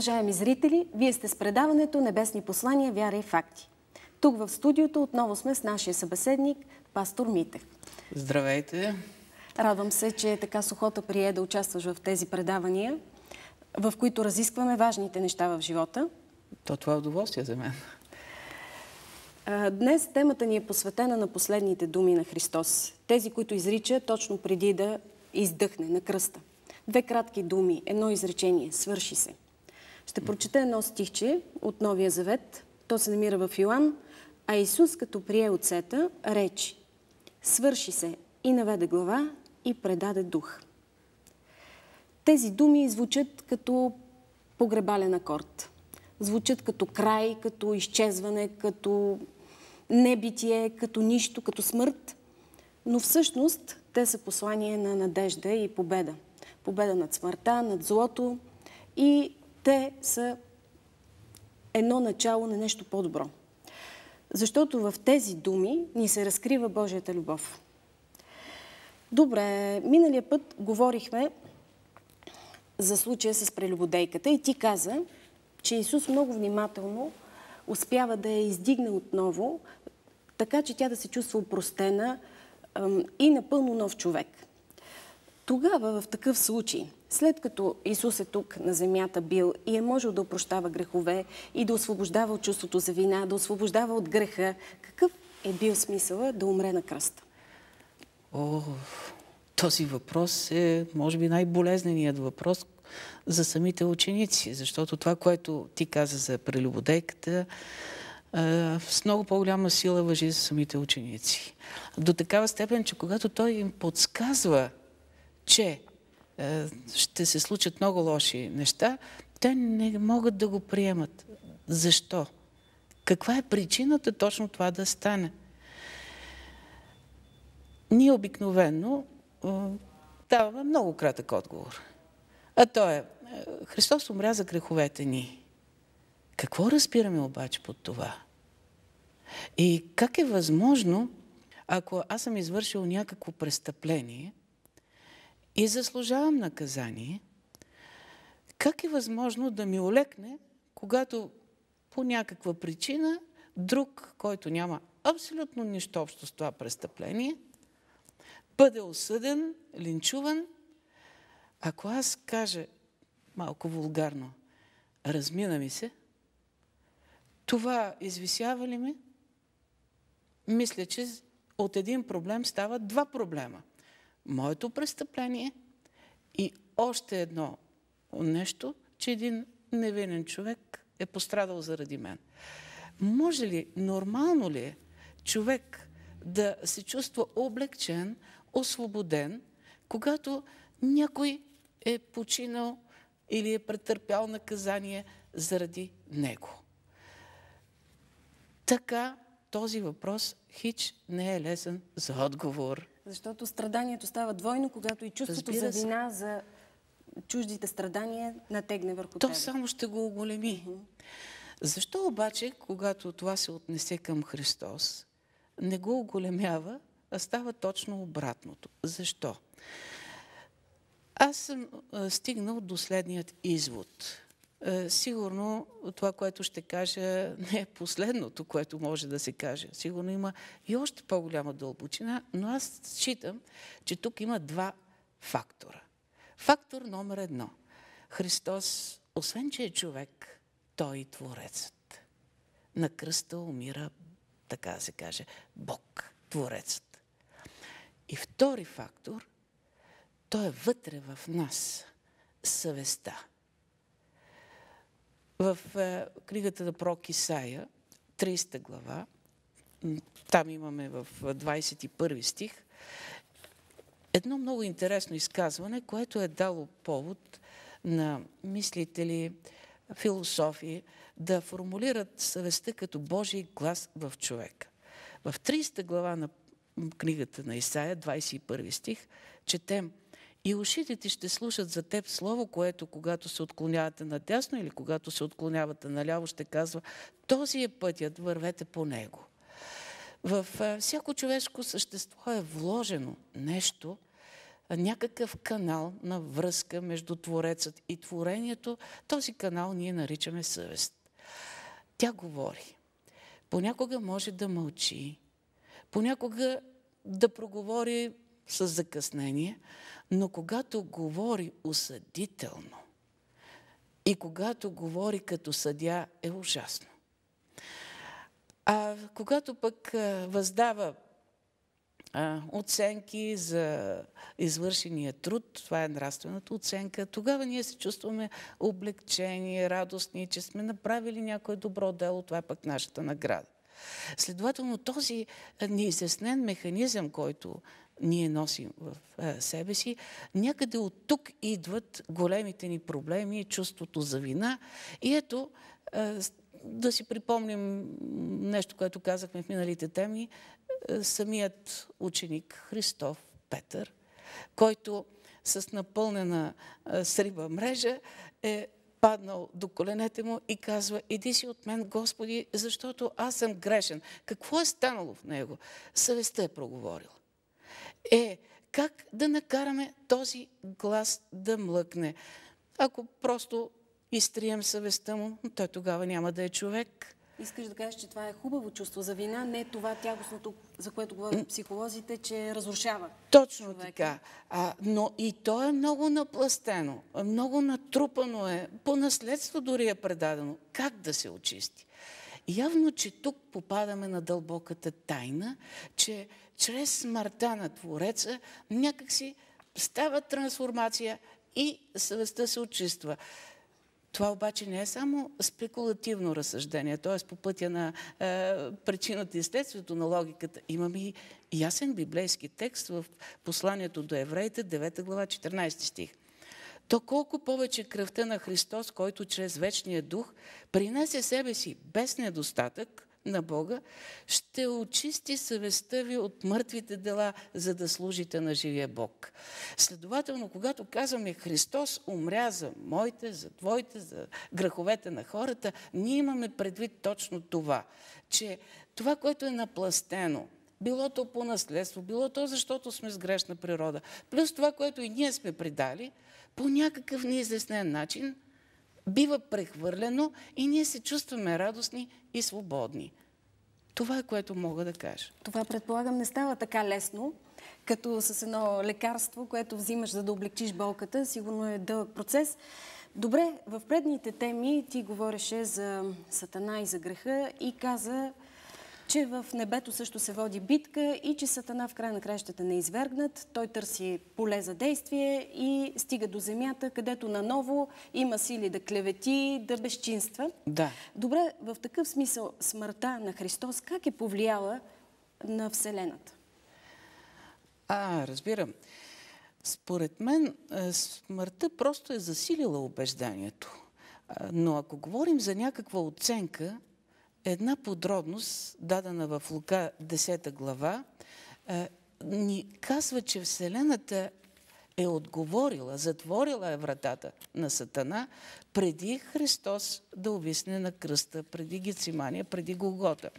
Уважаеми зрители, вие сте с предаването Небесни послания, вяра и факти. Тук в студиото отново сме с нашия събеседник, пастор Митев. Здравейте! Радвам се, че така сухота прие да участваш в тези предавания, в които разискваме важните неща в живота. То това е удоволствие за мен. Днес темата ни е посветена на последните думи на Христос. Тези, които изрича точно преди да издъхне на кръста. Две кратки думи, едно изречение. Свърши се. Ще прочета едно стихче от Новия Завет. То се намира в Йоан. А Исус, като прие оцета, речи «Свърши се» и наведе глава и предаде дух. Тези думи звучат като погребален акорд. Звучат като край, като изчезване, като небитие, като нищо, като смърт. Но всъщност те са послание на надежда и победа. Победа над смъртта, над злото и те са едно начало на нещо по-добро. Защото в тези думи ни се разкрива Божията любов. Добре, миналия път говорихме за случая с прелюбодейката и ти каза, че Исус много внимателно успява да я издигне отново, така че тя да се чувства упростена и напълно нов човек. Тогава, в такъв случай, след като Исус е тук на земята бил и е можел да опрощава грехове и да освобождава от чувството за вина, да освобождава от греха, какъв е бил смисъла да умре на кръста? О, този въпрос е, може би, най-болезненият въпрос за самите ученици, защото това, което ти каза за прелюбодейката, с много по-голяма сила въжи за самите ученици. До такава степен, че когато той им подсказва, че е, ще се случат много лоши неща, те не могат да го приемат. Защо? Каква е причината точно това да стане? Ние обикновено е, даваме много кратък отговор. А то е, е, Христос умря за греховете ни. Какво разбираме обаче под това? И как е възможно, ако аз съм извършил някакво престъпление – и заслужавам наказание, как е възможно да ми олекне, когато по някаква причина друг, който няма абсолютно нищо общо с това престъпление, бъде осъден, линчуван, ако аз кажа малко вулгарно, размина ми се, това извисява ли ми, Мисля, че от един проблем стават два проблема моето престъпление и още едно нещо, че един невинен човек е пострадал заради мен. Може ли, нормално ли е човек да се чувства облегчен, освободен, когато някой е починал или е претърпял наказание заради него? Така този въпрос хич не е лесен за отговор. Защото страданието става двойно, когато и чувството за вина, за чуждите страдания натегне върху То тебе. То само ще го оголеми. Защо обаче, когато това се отнесе към Христос, не го оголемява, а става точно обратното? Защо? Аз съм стигнал до следният извод – е, сигурно това, което ще кажа, не е последното, което може да се каже. Сигурно има и още по-голяма дълбочина, но аз считам, че тук има два фактора. Фактор номер едно. Христос, освен че е човек, той и е Творецът. На кръста умира, така да се каже, Бог, Творецът. И втори фактор, той е вътре в нас, съвестта. В е, книгата на Прок Исаия, 300 глава, там имаме в 21 е, стих, едно много интересно изказване, което е дало повод на мислители, философи да формулират съвестта като Божий глас в човека. В 30 глава на книгата на Исаия, 21 стих, четем – и ушите ти ще слушат за теб слово, което когато се отклонявате надясно или когато се отклонявате наляво, ще казва, този е пътят, вървете по него. В всяко човешко същество е вложено нещо, някакъв канал на връзка между Творецът и Творението. Този канал ние наричаме съвест. Тя говори. Понякога може да мълчи, понякога да проговори с закъснение, но когато говори осъдително и когато говори като съдя, е ужасно. А когато пък въздава оценки за извършения труд, това е нравствената оценка, тогава ние се чувстваме облегчени, радостни, че сме направили някое добро дело, това е пък нашата награда. Следователно, този неизяснен механизъм, който ние носим в е, себе си, някъде от тук идват големите ни проблеми, чувството за вина. И ето, е, да си припомним нещо, което казахме в миналите теми, е, самият ученик Христов Петър, който с напълнена сриба мрежа е паднал до коленете му и казва, иди си от мен, Господи, защото аз съм грешен. Какво е станало в него? Съвестта е проговорила е как да накараме този глас да млъкне. Ако просто изтрием съвестта му, той тогава няма да е човек. Искаш да кажеш, че това е хубаво чувство за вина, не това тягостното, за което говорят психолозите, че разрушава. Точно човека. така. А, но и то е много напластено, много натрупано е, по наследство дори е предадено. Как да се очисти? Явно, че тук попадаме на дълбоката тайна, че чрез смъртта на Твореца някакси става трансформация и съвестта се очиства. Това обаче не е само спекулативно разсъждение, т.е. по пътя на е, причината и следствието на логиката. Имаме и ясен библейски текст в посланието до евреите, 9 глава, 14 стих. То колко повече кръвта на Христос, който чрез вечния дух принесе себе си без недостатък, на Бога, ще очисти съвестта ви от мъртвите дела, за да служите на живия Бог. Следователно, когато казваме Христос умря за моите, за твоите, за греховете на хората, ние имаме предвид точно това, че това, което е напластено, било то по наследство, било то защото сме с грешна природа, плюс това, което и ние сме предали, по някакъв неизяснен начин – бива прехвърлено и ние се чувстваме радостни и свободни. Това е което мога да кажа. Това предполагам не става така лесно, като с едно лекарство, което взимаш за да облегчиш болката. Сигурно е дълъг процес. Добре, в предните теми ти говореше за Сатана и за греха и каза, че в небето също се води битка и че Сатана в края на краищата не е извергнат. Той търси поле за действие и стига до земята, където наново има сили да клевети, да безчинства. Да. Добре, в такъв смисъл смъртта на Христос как е повлияла на Вселената? А, разбирам. Според мен смъртта просто е засилила убеждението. Но ако говорим за някаква оценка, Една подробност, дадена в Лука 10 глава, е, ни казва, че Вселената е отговорила, затворила е вратата на Сатана преди Христос да увисне на кръста, преди Гецимания, преди Голгота.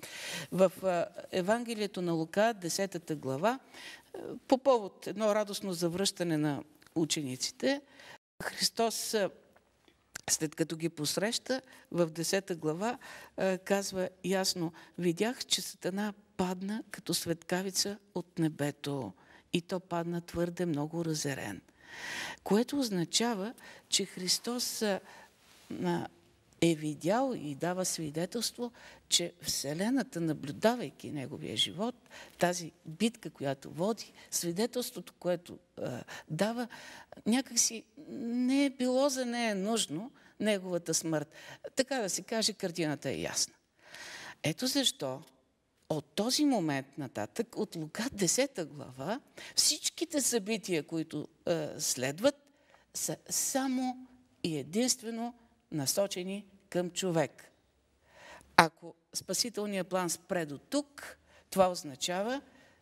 В е, Евангелието на Лука, 10 глава, е, по повод едно радостно завръщане на учениците, Христос след като ги посреща, в 10 глава казва ясно, видях, че Сатана падна като светкавица от небето и то падна твърде много разерен. Което означава, че Христос е видял и дава свидетелство, че Вселената, наблюдавайки неговия живот, тази битка, която води, свидетелството, което е, дава, някакси не е било за нея е нужно неговата смърт. Така да се каже, картината е ясна. Ето защо от този момент нататък, от Лука 10 глава, всичките събития, които е, следват, са само и единствено насочени към човек. Ако спасителният план спре до тук, това означава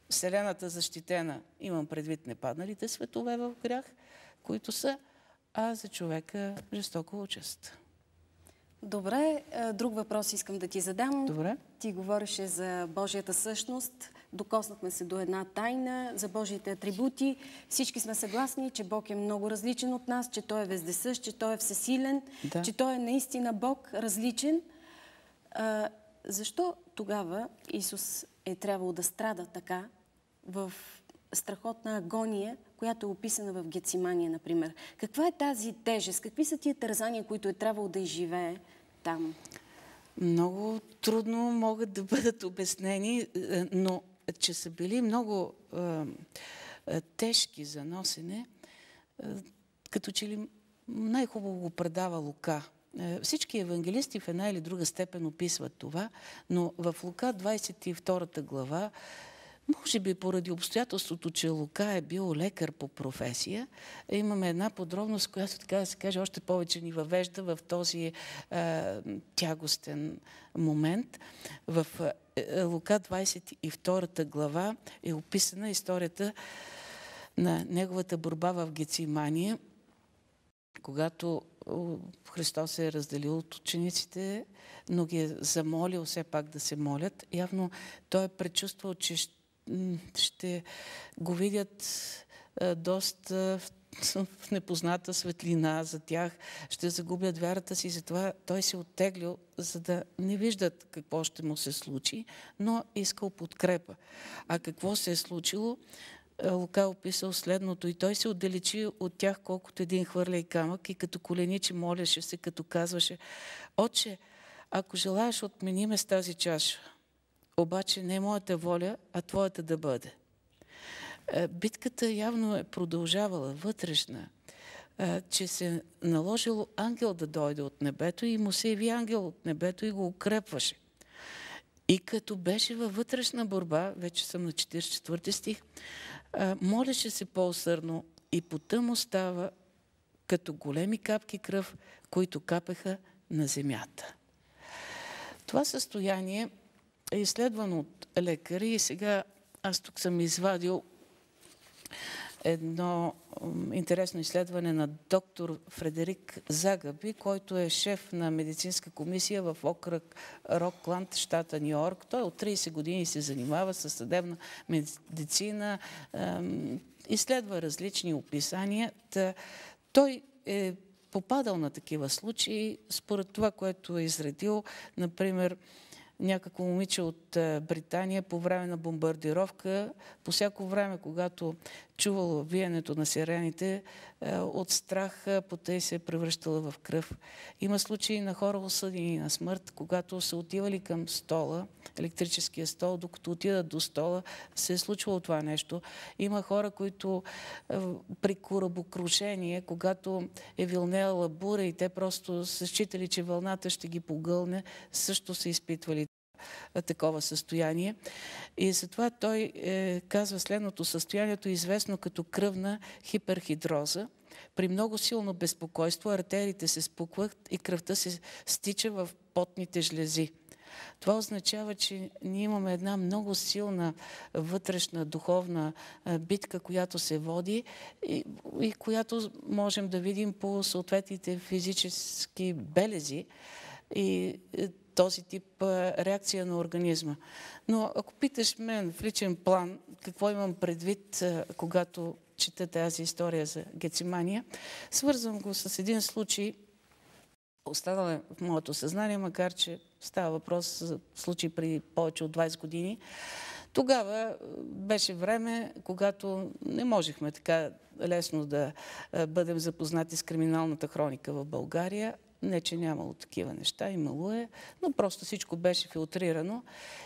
Вселената защитена, имам предвид непадналите светове в грях, които са, а за човека жестоко участ. Добре, е, друг въпрос искам да ти задам. Добре. Ти говореше за Божията същност докоснахме се до една тайна за Божиите атрибути. Всички сме съгласни, че Бог е много различен от нас, че Той е вездесъщ, че Той е всесилен, да. че Той е наистина Бог различен. А, защо тогава Исус е трябвало да страда така в страхотна агония, която е описана в Гецимания, например. Каква е тази тежест? Какви са тия тързания, които е трябвало да изживее там? Много трудно могат да бъдат обяснени, е, но че са били много тежки за носене, като че ли най-хубаво го предава Лука. Е, всички евангелисти в една или друга степен описват това, но в Лука 22 глава, може би поради обстоятелството, че Лука е бил лекар по професия, имаме една подробност, която, така да се каже, още повече ни въвежда в този е, тягостен момент. В е, е, Лука 22 глава е описана историята на неговата борба в Гецимания, когато Христос се е разделил от учениците, но ги е замолил все пак да се молят. Явно той е предчувствал, че ще го видят е, доста в в непозната светлина за тях, ще загубят вярата си. Затова той се е оттеглил, за да не виждат какво ще му се случи, но е искал подкрепа. А какво се е случило? Е, Лука описал следното. И той се отдалечи от тях колкото един хвърляй камък и като коленичи молеше се, като казваше, Отче, ако желаеш, отмениме с тази чаша. Обаче не моята воля, а Твоята да бъде. Е, битката явно е продължавала вътрешна, е, че се наложило ангел да дойде от небето и му се яви ангел от небето и го укрепваше. И като беше във вътрешна борба, вече съм на 44 стих, е, молеше се по-усърно и потъм остава като големи капки кръв, които капеха на земята. Това състояние е изследвано от лекари и сега аз тук съм извадил едно интересно изследване на доктор Фредерик Загаби, който е шеф на медицинска комисия в окръг Рокланд, щата Нью Йорк. Той от 30 години се занимава с съдебна медицина, изследва различни описания. Той е попадал на такива случаи, според това, което е изредил, например, някакво момиче от е, Британия по време на бомбардировка. По всяко време, когато чувала биенето на сирените, е, от страх е, те се е превръщала в кръв. Има случаи на хора осъдени на смърт, когато са отивали към стола, електрическия стол, докато отидат до стола, се е случвало това нещо. Има хора, които е, при корабокрушение, когато е вилнела буря и те просто са считали, че вълната ще ги погълне, също са изпитвали е, такова състояние. И затова той е, казва следното състоянието, е известно като кръвна хиперхидроза. При много силно безпокойство артериите се спукват и кръвта се стича в потните жлези. Това означава, че ние имаме една много силна вътрешна духовна е, битка, която се води и, и която можем да видим по съответните физически белези. И този тип реакция на организма. Но ако питаш мен в личен план какво имам предвид, когато чета тази история за Гецимания, свързвам го с един случай, останал е в моето съзнание, макар че става въпрос за случай преди повече от 20 години. Тогава беше време, когато не можехме така лесно да бъдем запознати с криминалната хроника в България, не, че нямало такива неща, имало е, но просто всичко беше филтрирано.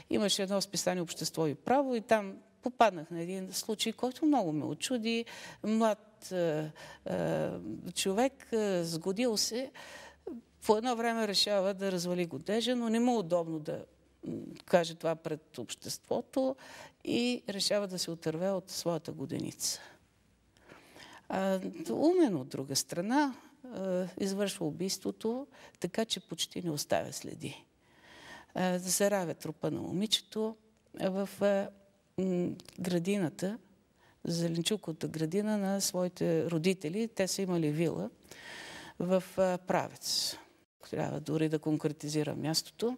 Имаше едно списание Общество и право и там попаднах на един случай, който много ме очуди. Млад е, е, човек, е, сгодил се, по едно време решава да развали годежа, но не му е удобно да каже това пред обществото и решава да се отърве от своята годеница. умен от друга страна, е, извършва убийството, така че почти не оставя следи. Е, заравя трупа на момичето е, в градината, Зеленчуковата градина на своите родители. Те са имали вила в Правец. Трябва дори да конкретизира мястото.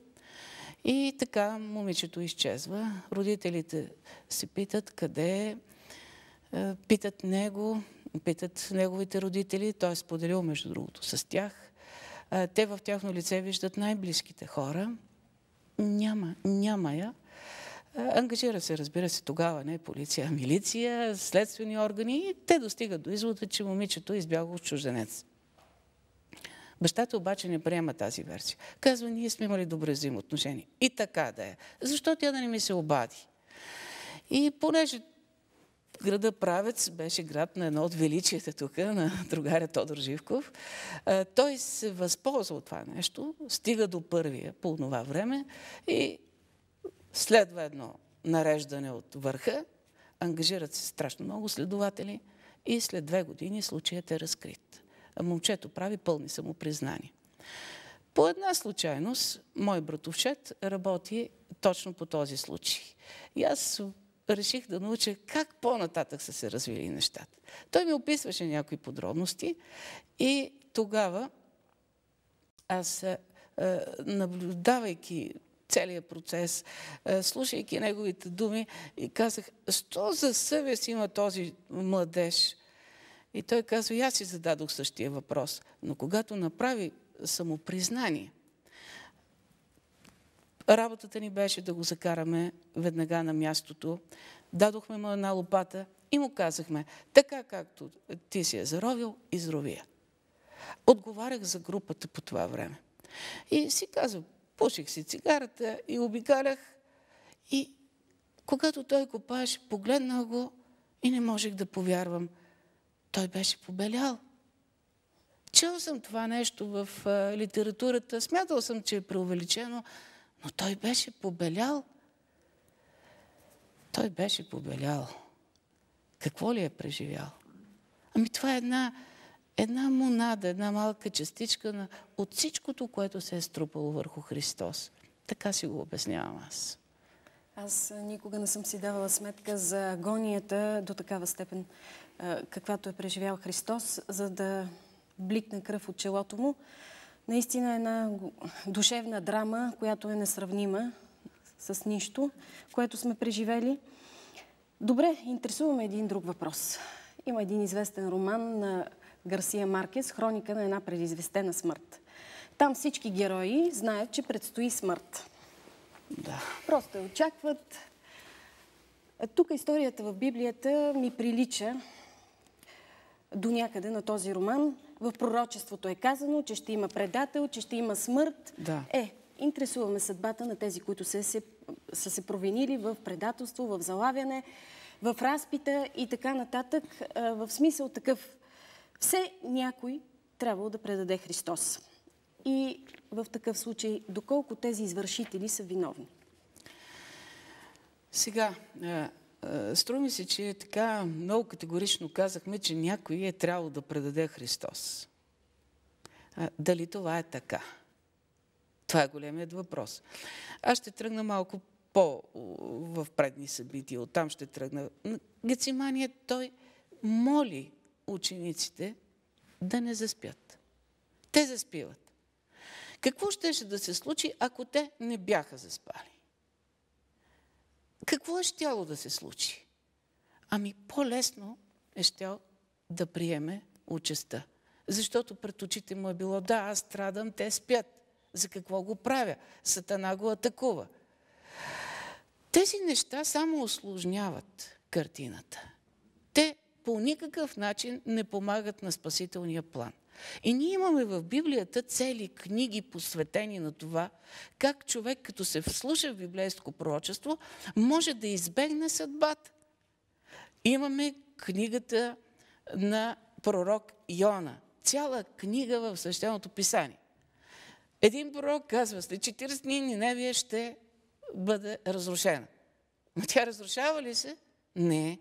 И така момичето изчезва. Родителите се питат къде е, питат него, питат неговите родители. Той е споделил, между другото, с тях. Те в тяхно лице виждат най-близките хора. Няма, няма я. Ангажира се, разбира се, тогава не полиция, а милиция, следствени органи и те достигат до извода, че момичето е избяга от чужденец. Бащата обаче не приема тази версия. Казва, ние сме имали добре взаимоотношения. И така да е. Защо тя да не ми се обади? И понеже Града Правец беше град на едно от величията тук, на другаря Тодор Живков. Той се възползва от това нещо, стига до първия по това време и следва едно нареждане от върха. Ангажират се страшно много следователи и след две години случаят е разкрит. Момчето прави пълни самопризнания. По една случайност, мой братовчет работи точно по този случай. И аз реших да науча как по-нататък са се развили нещата. Той ми описваше някои подробности и тогава аз е, е, наблюдавайки целият процес, е, слушайки неговите думи и казах, що за съвест има този младеж? И той казва, и аз си зададох същия въпрос. Но когато направи самопризнание, Работата ни беше да го закараме веднага на мястото. Дадохме му една лопата и му казахме, така както ти си е заровил, изровия. Отговарях за групата по това време. И си казвам, пуших си цигарата и обикалях. И когато той копаеше, погледнах го и не можех да повярвам. Той беше побелял. Чел съм това нещо в литературата. Смятал съм, че е преувеличено, но той беше побелял. Той беше побелял. Какво ли е преживял? Ами това е една, една монада, една малка частичка на, от всичкото, което се е струпало върху Христос. Така си го обяснявам аз. Аз никога не съм си давала сметка за агонията до такава степен, каквато е преживял Христос, за да бликне кръв от челото му наистина една душевна драма, която е несравнима с нищо, което сме преживели. Добре, интересуваме един друг въпрос. Има един известен роман на Гарсия Маркес, хроника на една предизвестена смърт. Там всички герои знаят, че предстои смърт. Да. Просто я очакват. Тук историята в Библията ми прилича до някъде на този роман. В пророчеството е казано, че ще има предател, че ще има смърт. Да. Е, интересуваме съдбата на тези, които са се, са се провинили в предателство, в залавяне, в разпита и така нататък. Е, в смисъл такъв. Все някой трябва да предаде Христос. И в такъв случай, доколко тези извършители са виновни? Сега, е, Струва ми се, че така много категорично казахме, че някой е трябвало да предаде Христос. А, дали това е така? Това е големият въпрос. Аз ще тръгна малко по в предни събития. Оттам ще тръгна. Гецимания той моли учениците да не заспят. Те заспиват. Какво щеше да се случи, ако те не бяха заспали? какво е щяло да се случи? Ами по-лесно е щял да приеме участа. Защото пред очите му е било, да, аз страдам, те спят. За какво го правя? Сатана го атакува. Тези неща само осложняват картината. Те по никакъв начин не помагат на спасителния план. И ние имаме в Библията цели книги, посветени на това, как човек, като се вслуша в библейско пророчество, може да избегне съдбата. Имаме книгата на пророк Йона. Цяла книга в Свещеното писание. Един пророк казва, след 40 дни Ниневия ще бъде разрушена. Но тя разрушава ли се? Не.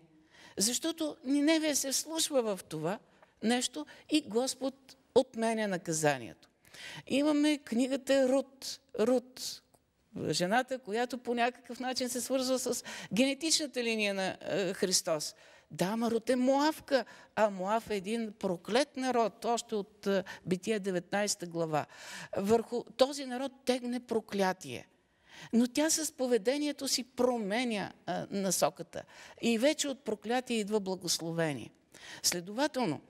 Защото Ниневия се вслушва в това – нещо и Господ отменя наказанието. Имаме книгата Рут. Рут, жената, която по някакъв начин се свързва с генетичната линия на е, Христос. Да, Рут е Муавка, а Муав е един проклет народ, още от е, Бития 19 глава. Върху този народ тегне проклятие. Но тя с поведението си променя е, насоката. И вече от проклятие идва благословение. Следователно,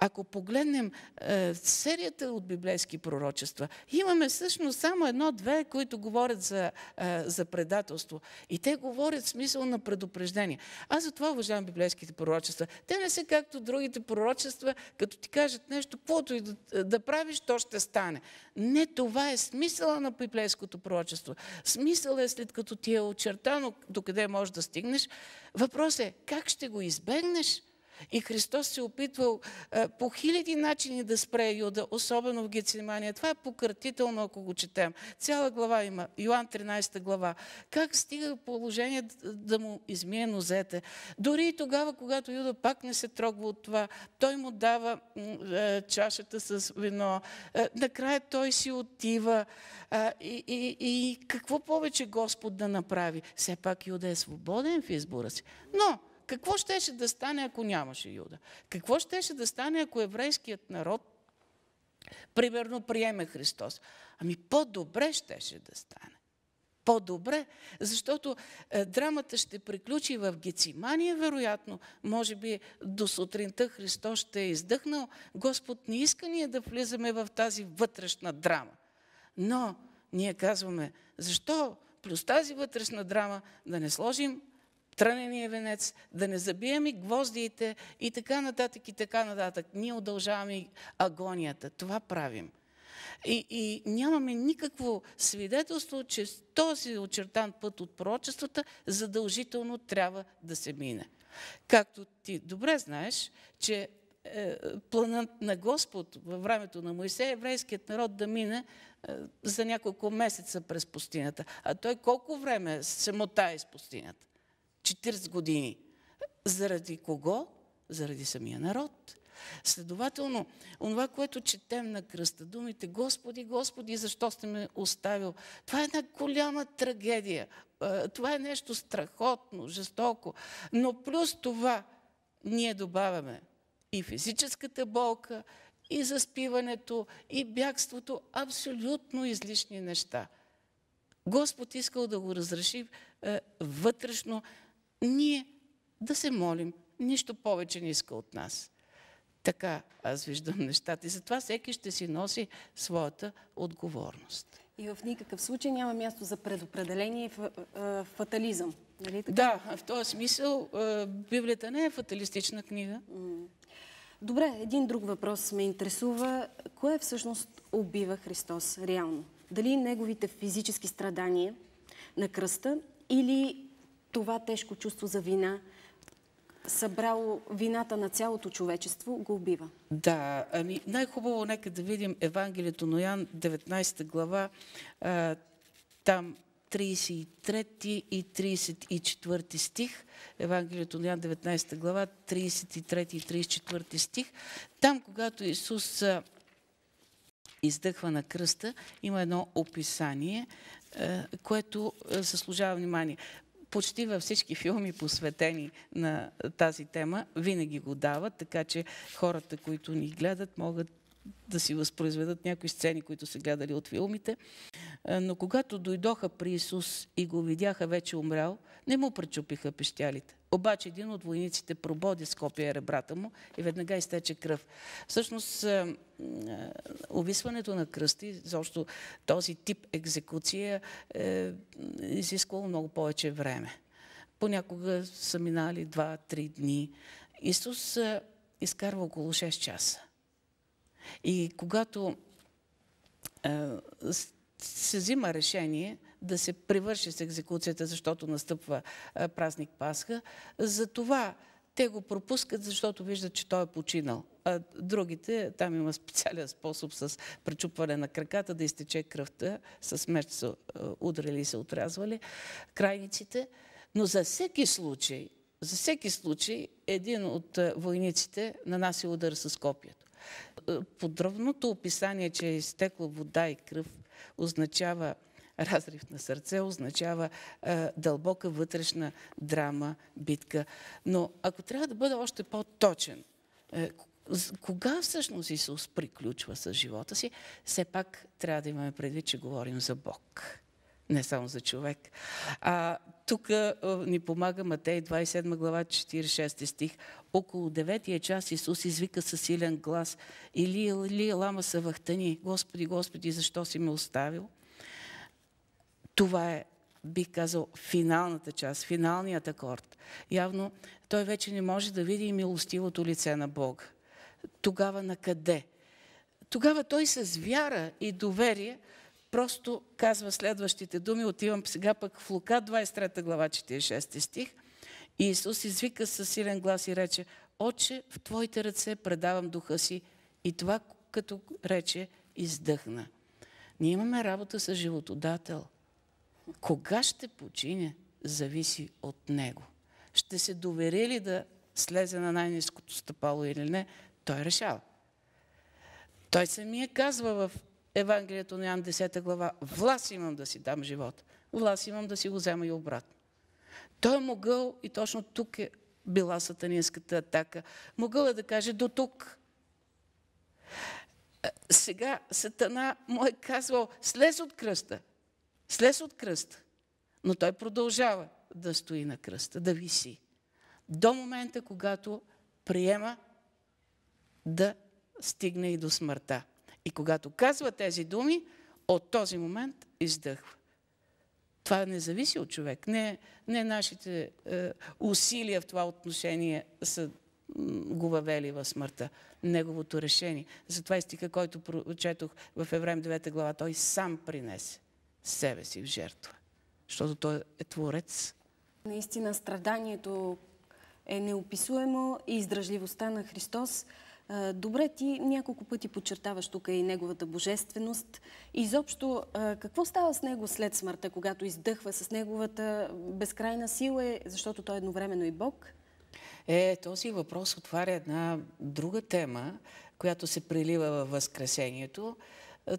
ако погледнем е, серията от библейски пророчества, имаме всъщност само едно-две, които говорят за, е, за предателство. И те говорят в смисъл на предупреждение. Аз затова уважавам библейските пророчества. Те не са както другите пророчества, като ти кажат нещо, каквото и да, да правиш, то ще стане. Не това е смисъла на библейското пророчество. Смисъл е след като ти е очертано докъде можеш да стигнеш. Въпрос е как ще го избегнеш? И Христос се опитвал е, по хиляди начини да спре Юда, особено в Гецимания. Това е пократително, ако го четем. Цяла глава има, Йоан 13 глава. Как стига положение да му измие нозете. Дори и тогава, когато Юда пак не се трогва от това, той му дава е, чашата с вино. Е, накрая той си отива. и, и, и какво повече Господ да направи? Все пак Юда е свободен в избора си. Но какво щеше да стане, ако нямаше Юда? Какво щеше да стане, ако еврейският народ, примерно, приеме Христос? Ами по-добре щеше да стане. По-добре, защото е, драмата ще приключи в Гецимания, вероятно. Може би до сутринта Христос ще е издъхнал. Господ не иска ние да влизаме в тази вътрешна драма. Но ние казваме, защо плюс тази вътрешна драма да не сложим трънения венец, да не забиеме гвоздиите и така нататък и така нататък. Ние удължаваме агонията. Това правим. И, и нямаме никакво свидетелство, че този очертан път от пророчествата задължително трябва да се мине. Както ти добре знаеш, че е, планът на Господ във времето на Моисея, еврейският народ да мине е, за няколко месеца през пустинята. А той колко време се мота из пустинята? 40 години. Заради кого? Заради самия народ. Следователно, това, което четем на кръста, думите Господи, Господи, защо сте ме оставил? Това е една голяма трагедия. Е, това е нещо страхотно, жестоко. Но плюс това ние добавяме и физическата болка, и заспиването, и бягството, абсолютно излишни неща. Господ искал да го разреши е, вътрешно ние да се молим. Нищо повече не иска от нас. Така аз виждам нещата. И затова всеки ще си носи своята отговорност. И в никакъв случай няма място за предопределение и фатализъм. Нали така? Да, в този смисъл Библията не е фаталистична книга. Добре, един друг въпрос ме интересува. Кое всъщност убива Христос реално? Дали неговите физически страдания на кръста или това тежко чувство за вина, събрало вината на цялото човечество, го убива. Да, ами най-хубаво нека да видим Евангелието на Ян, 19 глава, а, там 33 и 34 стих, Евангелието на Ян 19 глава, 33 и 34 стих. Там, когато Исус издъхва на кръста, има едно описание, което заслужава внимание почти във всички филми, посветени на тази тема, винаги го дават, така че хората, които ни гледат, могат да си възпроизведат някои сцени, които са гледали от филмите. Е, но когато дойдоха при Исус и го видяха вече умрял, не му пречупиха пещялите. Обаче един от войниците прободи с копия ребрата му и веднага изтече кръв. Всъщност, е, е, увисването на кръсти, защото този тип екзекуция е изисквало много повече време. Понякога са минали 2-3 дни. Исус е, изкарва около 6 часа. И когато се взима решение, да се превърши с екзекуцията, защото настъпва празник Пасха. Затова те го пропускат, защото виждат, че той е починал. А другите, там има специален способ с пречупване на краката, да изтече кръвта, с меч са удрали и се отрязвали крайниците. Но за всеки случай, за всеки случай, един от войниците нанаси удар с копието. Подробното описание, че е изтекла вода и кръв, означава разрив на сърце означава а, е, дълбока вътрешна драма, битка. Но ако трябва да бъда още по-точен, е, кога всъщност Исус приключва с живота си, все пак трябва да имаме предвид, че говорим за Бог не само за човек. А, тук е, ни помага Матей 27 глава 46 стих. Около 9 час Исус извика със силен глас Или, Или, лама са въхтани, Господи, Господи, защо си ме оставил? Това е, бих казал, финалната част, финалният акорд. Явно той вече не може да види и милостивото лице на Бога. Тогава на къде? Тогава той с вяра и доверие просто казва следващите думи. Отивам сега пък в Лука, 23 глава, 46 стих. И Исус извика със силен глас и рече, Отче, в Твоите ръце предавам духа си. И това, като рече, издъхна. Ние имаме работа с животодател – кога ще почине, зависи от него. Ще се довери ли да слезе на най-низкото стъпало или не, той е решава. Той самия казва в Евангелието на Ян 10 глава, власт имам да си дам живот, власт имам да си го взема и обратно. Той е могъл, и точно тук е била сатанинската атака, могъл е да каже до тук. Сега Сатана му е казвал, слез от кръста, Слез от кръста. Но той продължава да стои на кръста, да виси. До момента, когато приема да стигне и до смъртта. И когато казва тези думи, от този момент издъхва. Това не зависи от човек. Не, не нашите е, усилия в това отношение са го въвели в смъртта. Неговото решение. Затова и който прочетох в Еврем 9 глава, той сам принесе себе си в жертва. Защото той е творец. Наистина страданието е неописуемо и издръжливостта на Христос. Добре, ти няколко пъти подчертаваш тук и неговата божественост. Изобщо, какво става с него след смъртта, когато издъхва с неговата безкрайна сила, е, защото той е едновременно и Бог? Е, този въпрос отваря една друга тема, която се прилива във Възкресението.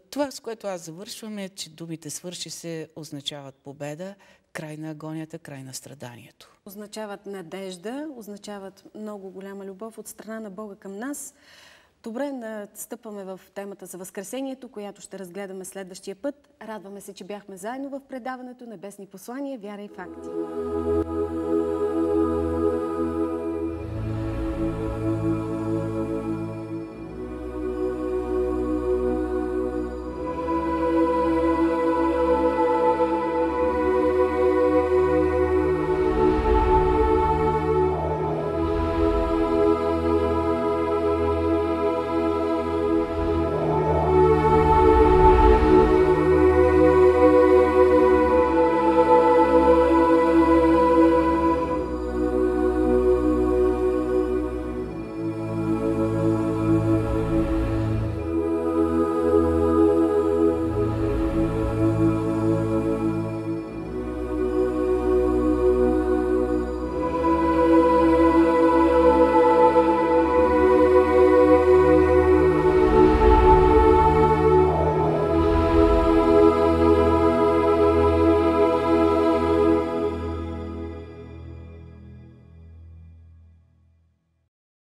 Това, с което аз завършвам е, че думите свърши се означават победа, край на агонията, край на страданието. Означават надежда, означават много голяма любов от страна на Бога към нас. Добре, настъпваме в темата за Възкресението, която ще разгледаме следващия път. Радваме се, че бяхме заедно в предаването Небесни послания, вяра и факти.